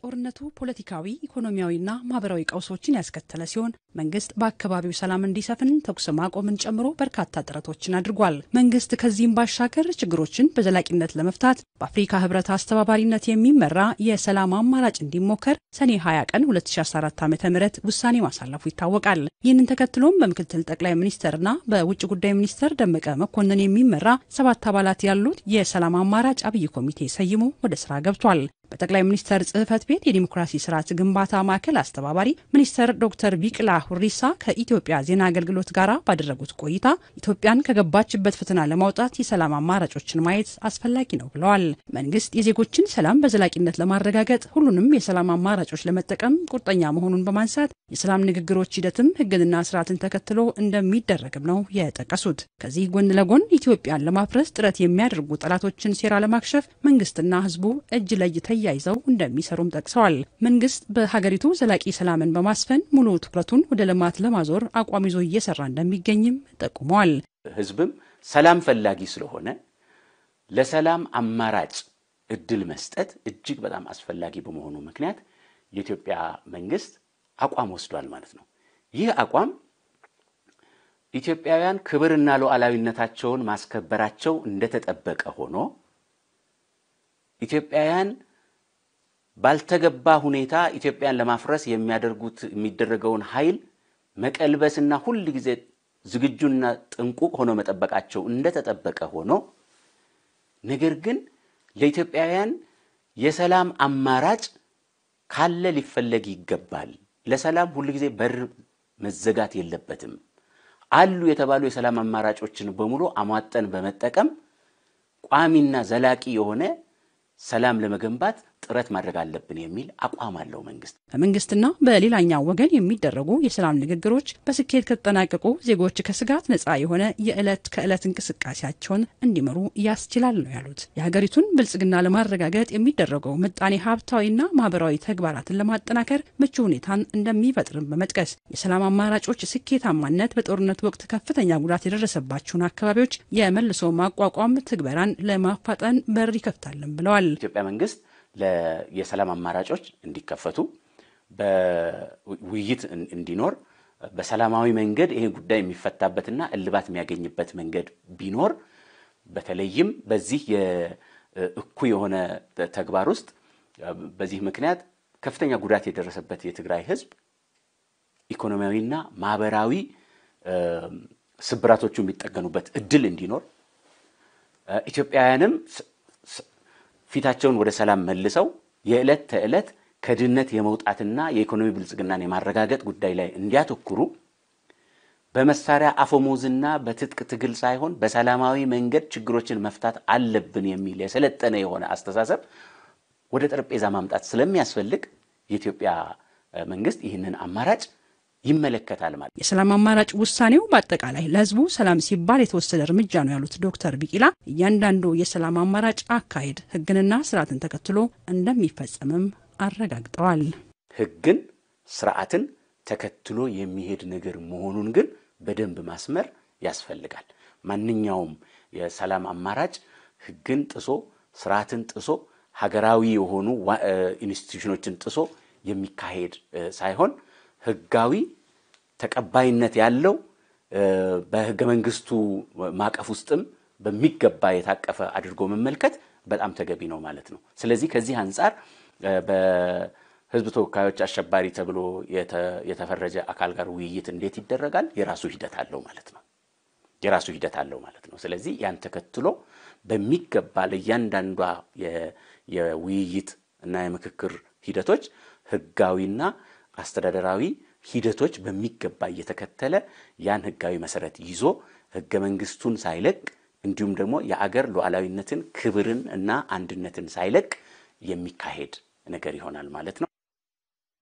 ጦርነቱ ፖለቲካዊ፣ ኢኮኖሚያዊና ማህበራዊ ቀውሶችን ያስከተለ ሲሆን መንግስት በአካባቢው ሰላም እንዲሰፍን ተኩስ ማቆምን ጨምሮ በርካታ ጥረቶችን አድርጓል። መንግስት ከዚህም ባሻገር ችግሮችን በዘላቂነት ለመፍታት በአፍሪካ ህብረት አስተባባሪነት የሚመራ የሰላም አማራጭ እንዲሞከር ሰኔ 20 ቀን 2014 ዓ ም ውሳኔ ማሳለፉ ይታወቃል። ይህንን ተከትሎም በምክትል ጠቅላይ ሚኒስትርና በውጭ ጉዳይ ሚኒስትር ደመቀ መኮንን የሚመራ ሰባት አባላት ያሉት የሰላም አማራጭ አብይ ኮሚቴ ሰይሞ ወደ ስራ ገብቷል። በጠቅላይ ሚኒስተር ጽህፈት ቤት የዲሞክራሲ ስርዓት ግንባታ ማዕከል አስተባባሪ ሚኒስተር ዶክተር ቢቅላ ሁሪሳ ከኢትዮጵያ ዜና አገልግሎት ጋር ባደረጉት ቆይታ ኢትዮጵያን ከገባችበት ፈተና ለማውጣት የሰላም አማራጮችን ማየት አስፈላጊ ነው ብለዋል። መንግስት የዜጎችን ሰላም በዘላቂነት ለማረጋገጥ ሁሉንም የሰላም አማራጮች ለመጠቀም ቁርጠኛ መሆኑን በማንሳት የሰላም ንግግሮች ሂደትም ህግንና ስርዓትን ተከትሎ እንደሚደረግም ነው የጠቀሱት። ከዚህ ጎን ለጎን ኢትዮጵያን ለማፍረስ ጥረት የሚያደርጉ ጠላቶችን ሴራ ለማክሸፍ መንግስትና ህዝቡ እጅ ለይተ አያይዘው እንደሚሰሩም ጠቅሰዋል። መንግስት በሀገሪቱ ዘላቂ ሰላምን በማስፈን ሙሉ ትኩረቱን ወደ ልማት ለማዞር አቋም ይዞ እየሰራ እንደሚገኝም ጠቁመዋል። ህዝብም ሰላም ፈላጊ ስለሆነ ለሰላም አማራጭ እድል መስጠት እጅግ በጣም አስፈላጊ በመሆኑ ምክንያት የኢትዮጵያ መንግስት አቋም ወስዷል ማለት ነው። ይህ አቋም ኢትዮጵያውያን ክብርና ሉዓላዊነታቸውን ማስከበራቸው እንደተጠበቀ ሆኖ ኢትዮጵያውያን ባልተገባ ሁኔታ ኢትዮጵያን ለማፍረስ የሚያደርጉት የሚደረገውን ኃይል መቀልበስና ሁል ጊዜ ዝግጁና ጥንቁቅ ሆኖ መጠበቃቸው እንደተጠበቀ ሆኖ ነገር ግን ለኢትዮጵያውያን የሰላም አማራጭ ካለ ሊፈለግ ይገባል። ለሰላም ሁል ጊዜ በር መዘጋት የለበትም። አሉ የተባሉ የሰላም አማራጮችን በሙሉ አሟጠን በመጠቀም ቋሚና ዘላቂ የሆነ ሰላም ለመገንባት ጥረት ማድረግ አለብን የሚል አቋም አለው መንግስት። በመንግስትና በሌላኛው ወገን የሚደረጉ የሰላም ንግግሮች በስኬት ከተጠናቀቁ ዜጎች ከስጋት ነጻ የሆነ የዕለት ከዕለት እንቅስቃሴያቸውን እንዲመሩ ያስችላል ነው ያሉት። የሀገሪቱን ብልጽግና ለማረጋገጥ የሚደረገው ምጣኔ ሀብታዊና ማህበራዊ ተግባራትን ለማጠናከር ምቹ ሁኔታን እንደሚፈጥርም በመጥቀስ የሰላም አማራጮች ስኬታማነት በጦርነት ወቅት ከፍተኛ ጉዳት የደረሰባቸውን አካባቢዎች የመልሶ ማቋቋም ትግበራን ለማፋጠን በር ይከፍታልን ብለዋል። ኢትዮጵያ መንግስት የሰላም አማራጮች እንዲከፈቱ በውይይት እንዲኖር በሰላማዊ መንገድ ይሄ ጉዳይ የሚፈታበትና እልባት የሚያገኝበት መንገድ ቢኖር በተለይም በዚህ እኩ የሆነ ተግባር ውስጥ በዚህ ምክንያት ከፍተኛ ጉዳት የደረሰበት የትግራይ ህዝብ ኢኮኖሚያዊና ማህበራዊ ስብራቶቹ የሚጠገኑበት እድል እንዲኖር ኢትዮጵያውያንም ፊታቸውን ወደ ሰላም መልሰው የዕለት ተዕለት ከድህነት የመውጣትና የኢኮኖሚ ብልጽግናን የማረጋገጥ ጉዳይ ላይ እንዲያተኩሩ በመሳሪያ አፈሙዝና በትጥቅ ትግል ሳይሆን በሰላማዊ መንገድ ችግሮችን መፍታት አለብን የሚል የሰለጠነ የሆነ አስተሳሰብ ወደ ጠረጴዛ ማምጣት ስለሚያስፈልግ የኢትዮጵያ መንግስት ይህንን አማራጭ ይመለከታል ማለት የሰላም አማራጭ ውሳኔው በአጠቃላይ ለህዝቡ ሰላም ሲባል የተወሰደ እርምጃ ነው ያሉት ዶክተር ቢቂላ እያንዳንዱ የሰላም አማራጭ አካሄድ ህግንና ስርዓትን ተከትሎ እንደሚፈጸምም አረጋግጠዋል። ህግን ስርዓትን ተከትሎ የሚሄድ ነገር መሆኑን ግን በደንብ ማስመር ያስፈልጋል። ማንኛውም የሰላም አማራጭ ህግን ጥሶ ስርዓትን ጥሶ ሀገራዊ የሆኑ ኢንስቲቱሽኖችን ጥሶ የሚካሄድ ሳይሆን ህጋዊ ተቀባይነት ያለው በህገ መንግስቱ ማዕቀፍ ውስጥም በሚገባ የታቀፈ አድርጎ መመልከት በጣም ተገቢ ነው ማለት ነው። ስለዚህ ከዚህ አንጻር በህዝብ ተወካዮች አሸባሪ ተብሎ የተፈረጀ አካል ጋር ውይይት እንዴት ይደረጋል? የራሱ ሂደት አለው ማለት ነው። የራሱ ሂደት አለው ማለት ነው። ስለዚህ ያን ተከትሎ በሚገባ ለእያንዳንዷ የውይይት እና የምክክር ሂደቶች ህጋዊና አስተዳደራዊ ሂደቶች በሚገባ እየተከተለ ያን ህጋዊ መሰረት ይዞ ህገ መንግስቱን ሳይለቅ እንዲሁም ደግሞ የአገር ሉዓላዊነትን፣ ክብርን እና አንድነትን ሳይለቅ የሚካሄድ ነገር ይሆናል ማለት ነው።